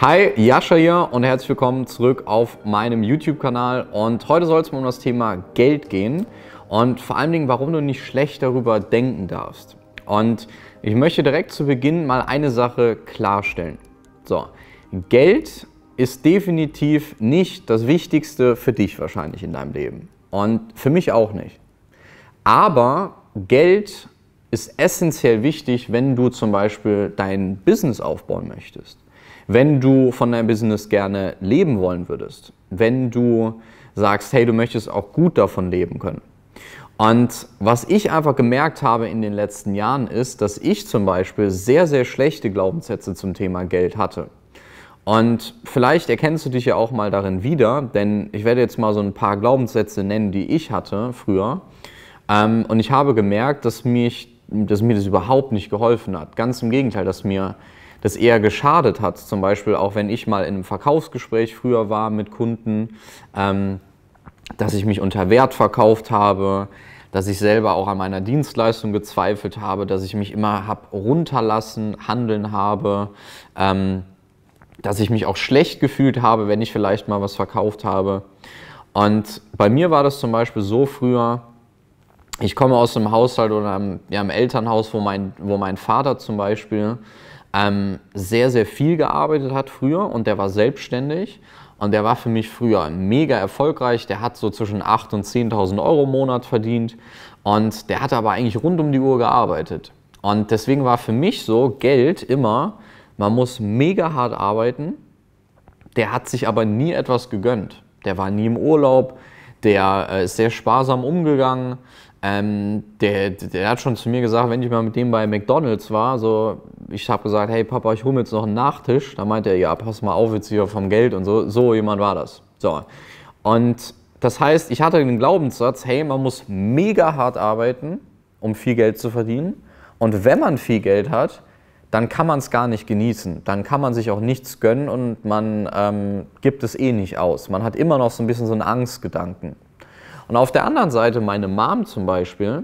Hi, Jascha hier und herzlich willkommen zurück auf meinem YouTube-Kanal. Und heute soll es mal um das Thema Geld gehen und vor allen Dingen, warum du nicht schlecht darüber denken darfst. Und ich möchte direkt zu Beginn mal eine Sache klarstellen. So, Geld ist definitiv nicht das Wichtigste für dich wahrscheinlich in deinem Leben. Und für mich auch nicht. Aber Geld ist essentiell wichtig, wenn du zum Beispiel dein Business aufbauen möchtest wenn du von deinem Business gerne leben wollen würdest, wenn du sagst, hey, du möchtest auch gut davon leben können. Und was ich einfach gemerkt habe in den letzten Jahren ist, dass ich zum Beispiel sehr, sehr schlechte Glaubenssätze zum Thema Geld hatte. Und vielleicht erkennst du dich ja auch mal darin wieder, denn ich werde jetzt mal so ein paar Glaubenssätze nennen, die ich hatte früher. Ähm, und ich habe gemerkt, dass, mich, dass mir das überhaupt nicht geholfen hat. Ganz im Gegenteil, dass mir das eher geschadet hat. Zum Beispiel auch, wenn ich mal in einem Verkaufsgespräch früher war mit Kunden, ähm, dass ich mich unter Wert verkauft habe, dass ich selber auch an meiner Dienstleistung gezweifelt habe, dass ich mich immer habe runterlassen, handeln habe, ähm, dass ich mich auch schlecht gefühlt habe, wenn ich vielleicht mal was verkauft habe. Und bei mir war das zum Beispiel so früher, ich komme aus einem Haushalt oder einem, ja, einem Elternhaus, wo mein, wo mein Vater zum Beispiel ähm, sehr, sehr viel gearbeitet hat früher und der war selbstständig. Und der war für mich früher mega erfolgreich. Der hat so zwischen 8.000 und 10.000 Euro im Monat verdient. Und der hat aber eigentlich rund um die Uhr gearbeitet. Und deswegen war für mich so Geld immer, man muss mega hart arbeiten. Der hat sich aber nie etwas gegönnt. Der war nie im Urlaub. Der äh, ist sehr sparsam umgegangen. Ähm, der, der hat schon zu mir gesagt, wenn ich mal mit dem bei McDonalds war, so, ich habe gesagt, hey Papa, ich hole mir jetzt noch einen Nachtisch. Da meinte er, ja, pass mal auf, jetzt hier vom Geld und so. So jemand war das. So. Und das heißt, ich hatte den Glaubenssatz, hey, man muss mega hart arbeiten, um viel Geld zu verdienen. Und wenn man viel Geld hat, dann kann man es gar nicht genießen. Dann kann man sich auch nichts gönnen und man ähm, gibt es eh nicht aus. Man hat immer noch so ein bisschen so einen Angstgedanken. Und auf der anderen Seite meine Mom zum Beispiel,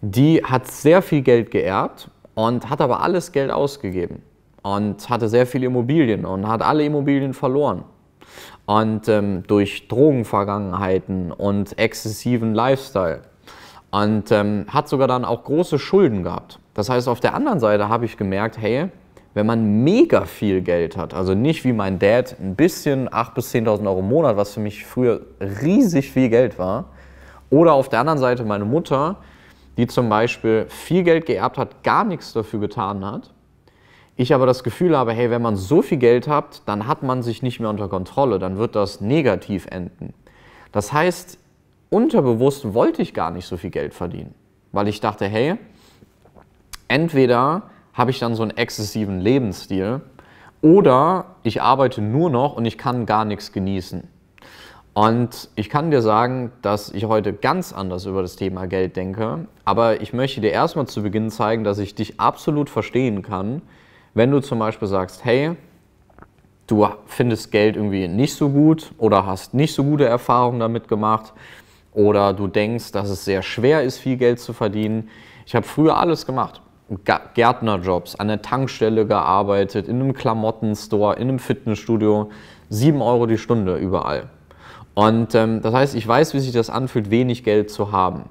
die hat sehr viel Geld geerbt und hat aber alles Geld ausgegeben und hatte sehr viele Immobilien und hat alle Immobilien verloren. Und ähm, durch Drogenvergangenheiten und exzessiven Lifestyle. Und ähm, hat sogar dann auch große Schulden gehabt. Das heißt, auf der anderen Seite habe ich gemerkt, hey, wenn man mega viel Geld hat, also nicht wie mein Dad ein bisschen, 8.000 bis 10.000 Euro im Monat, was für mich früher riesig viel Geld war, oder auf der anderen Seite meine Mutter, die zum Beispiel viel Geld geerbt hat, gar nichts dafür getan hat, ich aber das Gefühl habe, hey, wenn man so viel Geld hat, dann hat man sich nicht mehr unter Kontrolle, dann wird das negativ enden. Das heißt, unterbewusst wollte ich gar nicht so viel Geld verdienen, weil ich dachte, hey, entweder habe ich dann so einen exzessiven Lebensstil oder ich arbeite nur noch und ich kann gar nichts genießen. Und ich kann dir sagen, dass ich heute ganz anders über das Thema Geld denke, aber ich möchte dir erstmal zu Beginn zeigen, dass ich dich absolut verstehen kann, wenn du zum Beispiel sagst, hey, du findest Geld irgendwie nicht so gut oder hast nicht so gute Erfahrungen damit gemacht oder du denkst, dass es sehr schwer ist, viel Geld zu verdienen. Ich habe früher alles gemacht. Gärtnerjobs, an der Tankstelle gearbeitet, in einem Klamottenstore, in einem Fitnessstudio. 7 Euro die Stunde überall. Und ähm, das heißt, ich weiß, wie sich das anfühlt, wenig Geld zu haben.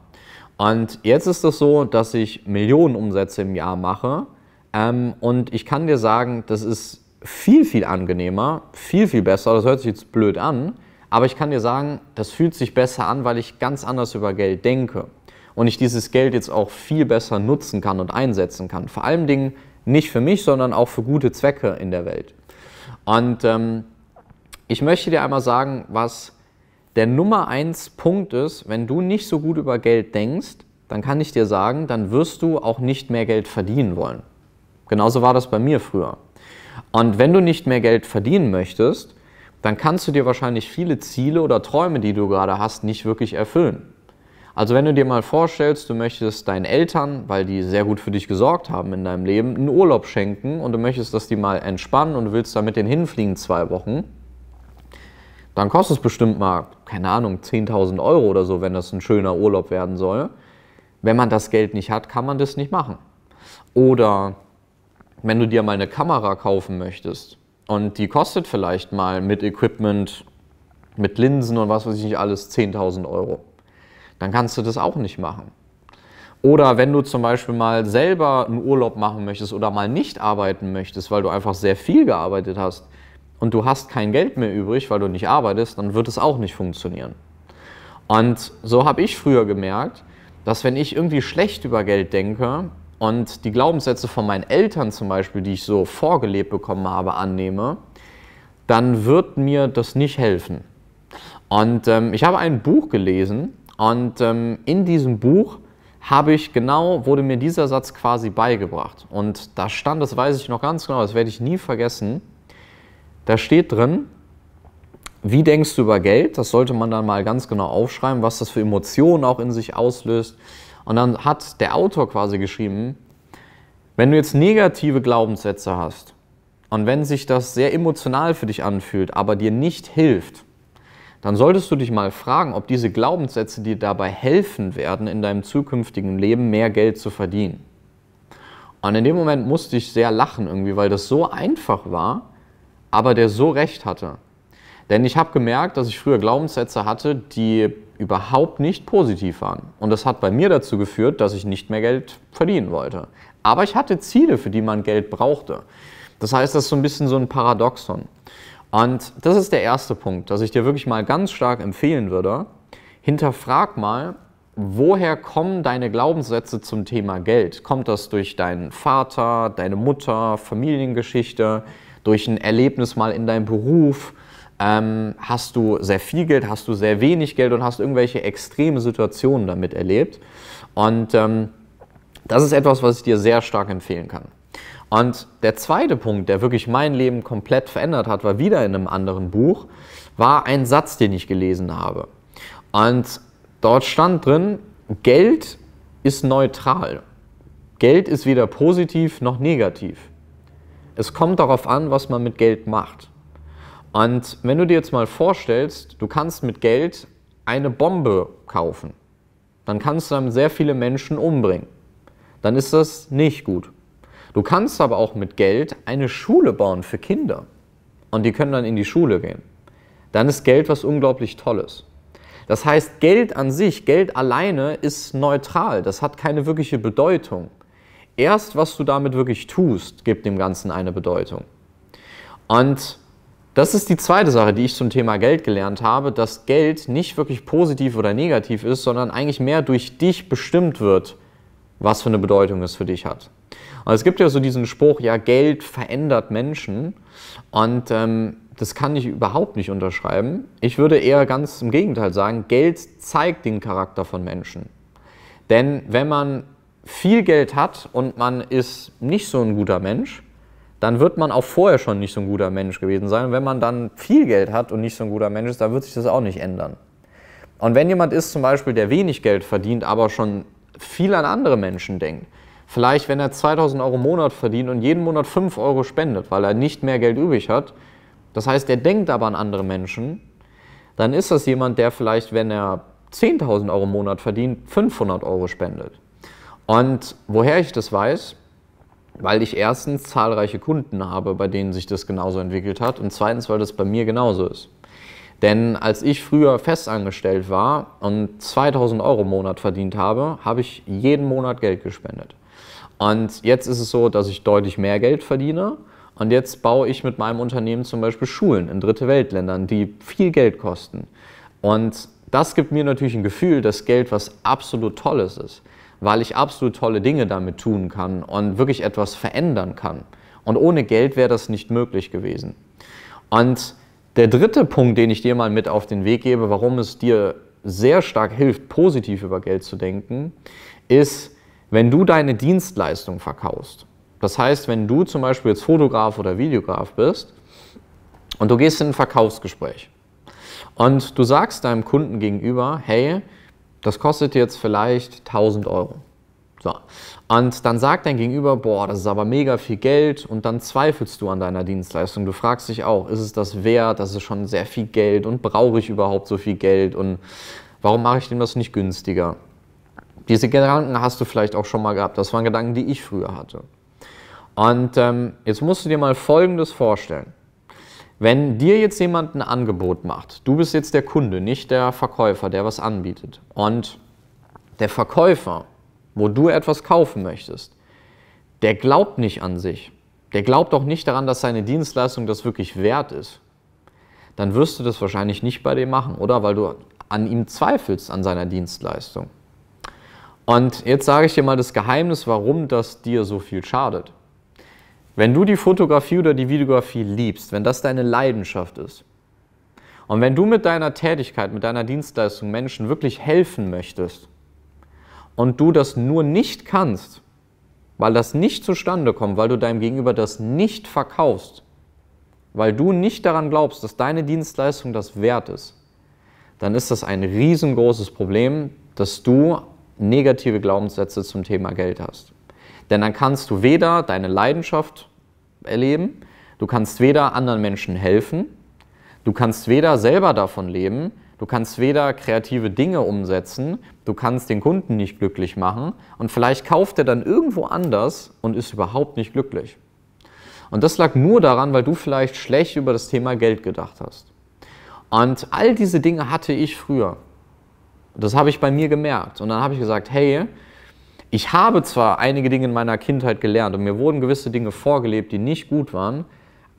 Und jetzt ist es das so, dass ich Millionen Umsätze im Jahr mache. Ähm, und ich kann dir sagen, das ist viel, viel angenehmer, viel, viel besser. Das hört sich jetzt blöd an. Aber ich kann dir sagen, das fühlt sich besser an, weil ich ganz anders über Geld denke und ich dieses Geld jetzt auch viel besser nutzen kann und einsetzen kann. Vor allen Dingen nicht für mich, sondern auch für gute Zwecke in der Welt. Und ähm, ich möchte dir einmal sagen, was der Nummer eins Punkt ist, wenn du nicht so gut über Geld denkst, dann kann ich dir sagen, dann wirst du auch nicht mehr Geld verdienen wollen. Genauso war das bei mir früher. Und wenn du nicht mehr Geld verdienen möchtest, dann kannst du dir wahrscheinlich viele Ziele oder Träume, die du gerade hast, nicht wirklich erfüllen. Also wenn du dir mal vorstellst, du möchtest deinen Eltern, weil die sehr gut für dich gesorgt haben in deinem Leben, einen Urlaub schenken und du möchtest, dass die mal entspannen und du willst da mit denen hinfliegen zwei Wochen, dann kostet es bestimmt mal, keine Ahnung, 10.000 Euro oder so, wenn das ein schöner Urlaub werden soll. Wenn man das Geld nicht hat, kann man das nicht machen. Oder wenn du dir mal eine Kamera kaufen möchtest und die kostet vielleicht mal mit Equipment, mit Linsen und was weiß ich nicht alles 10.000 Euro dann kannst du das auch nicht machen. Oder wenn du zum Beispiel mal selber einen Urlaub machen möchtest oder mal nicht arbeiten möchtest, weil du einfach sehr viel gearbeitet hast und du hast kein Geld mehr übrig, weil du nicht arbeitest, dann wird es auch nicht funktionieren. Und so habe ich früher gemerkt, dass wenn ich irgendwie schlecht über Geld denke und die Glaubenssätze von meinen Eltern zum Beispiel, die ich so vorgelebt bekommen habe, annehme, dann wird mir das nicht helfen. Und ähm, ich habe ein Buch gelesen, und ähm, in diesem Buch habe ich genau, wurde mir dieser Satz quasi beigebracht. Und da stand, das weiß ich noch ganz genau, das werde ich nie vergessen, da steht drin, wie denkst du über Geld? Das sollte man dann mal ganz genau aufschreiben, was das für Emotionen auch in sich auslöst. Und dann hat der Autor quasi geschrieben, wenn du jetzt negative Glaubenssätze hast und wenn sich das sehr emotional für dich anfühlt, aber dir nicht hilft, dann solltest du dich mal fragen, ob diese Glaubenssätze dir dabei helfen werden, in deinem zukünftigen Leben mehr Geld zu verdienen. Und in dem Moment musste ich sehr lachen irgendwie, weil das so einfach war, aber der so recht hatte. Denn ich habe gemerkt, dass ich früher Glaubenssätze hatte, die überhaupt nicht positiv waren. Und das hat bei mir dazu geführt, dass ich nicht mehr Geld verdienen wollte. Aber ich hatte Ziele, für die man Geld brauchte. Das heißt, das ist so ein bisschen so ein Paradoxon. Und das ist der erste Punkt, dass ich dir wirklich mal ganz stark empfehlen würde. Hinterfrag mal, woher kommen deine Glaubenssätze zum Thema Geld? Kommt das durch deinen Vater, deine Mutter, Familiengeschichte, durch ein Erlebnis mal in deinem Beruf? Ähm, hast du sehr viel Geld, hast du sehr wenig Geld und hast irgendwelche extreme Situationen damit erlebt? Und ähm, das ist etwas, was ich dir sehr stark empfehlen kann. Und der zweite Punkt, der wirklich mein Leben komplett verändert hat, war wieder in einem anderen Buch, war ein Satz, den ich gelesen habe. Und dort stand drin, Geld ist neutral. Geld ist weder positiv noch negativ. Es kommt darauf an, was man mit Geld macht. Und wenn du dir jetzt mal vorstellst, du kannst mit Geld eine Bombe kaufen, dann kannst du dann sehr viele Menschen umbringen. Dann ist das nicht gut. Du kannst aber auch mit Geld eine Schule bauen für Kinder und die können dann in die Schule gehen. Dann ist Geld was unglaublich Tolles. Das heißt, Geld an sich, Geld alleine ist neutral, das hat keine wirkliche Bedeutung. Erst was du damit wirklich tust, gibt dem Ganzen eine Bedeutung. Und das ist die zweite Sache, die ich zum Thema Geld gelernt habe, dass Geld nicht wirklich positiv oder negativ ist, sondern eigentlich mehr durch dich bestimmt wird, was für eine Bedeutung es für dich hat. Und es gibt ja so diesen Spruch, ja, Geld verändert Menschen. Und ähm, das kann ich überhaupt nicht unterschreiben. Ich würde eher ganz im Gegenteil sagen, Geld zeigt den Charakter von Menschen. Denn wenn man viel Geld hat und man ist nicht so ein guter Mensch, dann wird man auch vorher schon nicht so ein guter Mensch gewesen sein. Und wenn man dann viel Geld hat und nicht so ein guter Mensch ist, dann wird sich das auch nicht ändern. Und wenn jemand ist zum Beispiel, der wenig Geld verdient, aber schon viel an andere Menschen denkt, Vielleicht, wenn er 2000 Euro im Monat verdient und jeden Monat 5 Euro spendet, weil er nicht mehr Geld übrig hat, das heißt, er denkt aber an andere Menschen, dann ist das jemand, der vielleicht, wenn er 10.000 Euro im Monat verdient, 500 Euro spendet. Und woher ich das weiß, weil ich erstens zahlreiche Kunden habe, bei denen sich das genauso entwickelt hat und zweitens, weil das bei mir genauso ist. Denn als ich früher festangestellt war und 2000 Euro im Monat verdient habe, habe ich jeden Monat Geld gespendet. Und jetzt ist es so, dass ich deutlich mehr Geld verdiene. Und jetzt baue ich mit meinem Unternehmen zum Beispiel Schulen in dritte Weltländern, die viel Geld kosten. Und das gibt mir natürlich ein Gefühl, dass Geld was absolut Tolles ist, weil ich absolut tolle Dinge damit tun kann und wirklich etwas verändern kann. Und ohne Geld wäre das nicht möglich gewesen. Und der dritte Punkt, den ich dir mal mit auf den Weg gebe, warum es dir sehr stark hilft, positiv über Geld zu denken, ist, wenn du deine Dienstleistung verkaufst, das heißt, wenn du zum Beispiel jetzt Fotograf oder Videograf bist und du gehst in ein Verkaufsgespräch und du sagst deinem Kunden gegenüber, hey, das kostet jetzt vielleicht 1000 Euro. So. Und dann sagt dein Gegenüber, boah, das ist aber mega viel Geld und dann zweifelst du an deiner Dienstleistung. Du fragst dich auch, ist es das wert? Das ist schon sehr viel Geld und brauche ich überhaupt so viel Geld und warum mache ich dem das nicht günstiger? Diese Gedanken hast du vielleicht auch schon mal gehabt. Das waren Gedanken, die ich früher hatte. Und ähm, jetzt musst du dir mal Folgendes vorstellen. Wenn dir jetzt jemand ein Angebot macht, du bist jetzt der Kunde, nicht der Verkäufer, der was anbietet. Und der Verkäufer, wo du etwas kaufen möchtest, der glaubt nicht an sich. Der glaubt auch nicht daran, dass seine Dienstleistung das wirklich wert ist. Dann wirst du das wahrscheinlich nicht bei dem machen, oder? Weil du an ihm zweifelst, an seiner Dienstleistung. Und jetzt sage ich dir mal das Geheimnis, warum das dir so viel schadet. Wenn du die Fotografie oder die Videografie liebst, wenn das deine Leidenschaft ist, und wenn du mit deiner Tätigkeit, mit deiner Dienstleistung Menschen wirklich helfen möchtest und du das nur nicht kannst, weil das nicht zustande kommt, weil du deinem Gegenüber das nicht verkaufst, weil du nicht daran glaubst, dass deine Dienstleistung das wert ist, dann ist das ein riesengroßes Problem, dass du negative Glaubenssätze zum Thema Geld hast. Denn dann kannst du weder deine Leidenschaft erleben, du kannst weder anderen Menschen helfen, du kannst weder selber davon leben, du kannst weder kreative Dinge umsetzen, du kannst den Kunden nicht glücklich machen und vielleicht kauft er dann irgendwo anders und ist überhaupt nicht glücklich. Und das lag nur daran, weil du vielleicht schlecht über das Thema Geld gedacht hast. Und all diese Dinge hatte ich früher. Das habe ich bei mir gemerkt. Und dann habe ich gesagt, hey, ich habe zwar einige Dinge in meiner Kindheit gelernt und mir wurden gewisse Dinge vorgelebt, die nicht gut waren,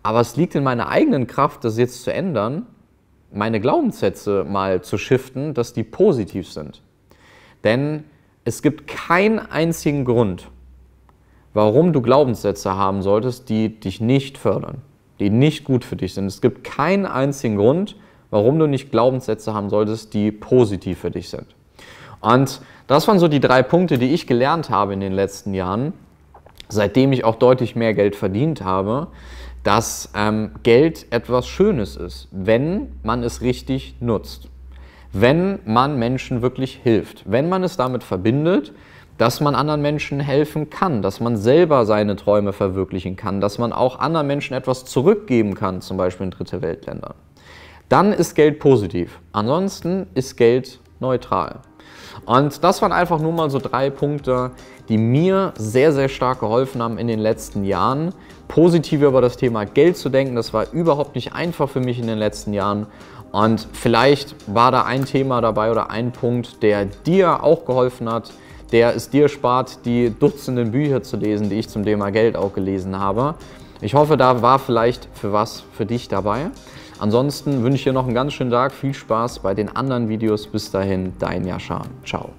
aber es liegt in meiner eigenen Kraft, das jetzt zu ändern, meine Glaubenssätze mal zu shiften, dass die positiv sind. Denn es gibt keinen einzigen Grund, warum du Glaubenssätze haben solltest, die dich nicht fördern, die nicht gut für dich sind. Es gibt keinen einzigen Grund, warum du nicht Glaubenssätze haben solltest, die positiv für dich sind. Und das waren so die drei Punkte, die ich gelernt habe in den letzten Jahren, seitdem ich auch deutlich mehr Geld verdient habe, dass ähm, Geld etwas Schönes ist, wenn man es richtig nutzt, wenn man Menschen wirklich hilft, wenn man es damit verbindet, dass man anderen Menschen helfen kann, dass man selber seine Träume verwirklichen kann, dass man auch anderen Menschen etwas zurückgeben kann, zum Beispiel in Dritte Weltländern dann ist Geld positiv. Ansonsten ist Geld neutral. Und das waren einfach nur mal so drei Punkte, die mir sehr, sehr stark geholfen haben in den letzten Jahren. positiv über das Thema Geld zu denken, das war überhaupt nicht einfach für mich in den letzten Jahren. Und vielleicht war da ein Thema dabei oder ein Punkt, der dir auch geholfen hat, der es dir spart, die Dutzenden Bücher zu lesen, die ich zum Thema Geld auch gelesen habe. Ich hoffe, da war vielleicht für was für dich dabei. Ansonsten wünsche ich dir noch einen ganz schönen Tag, viel Spaß bei den anderen Videos. Bis dahin, dein Jascha. Ciao.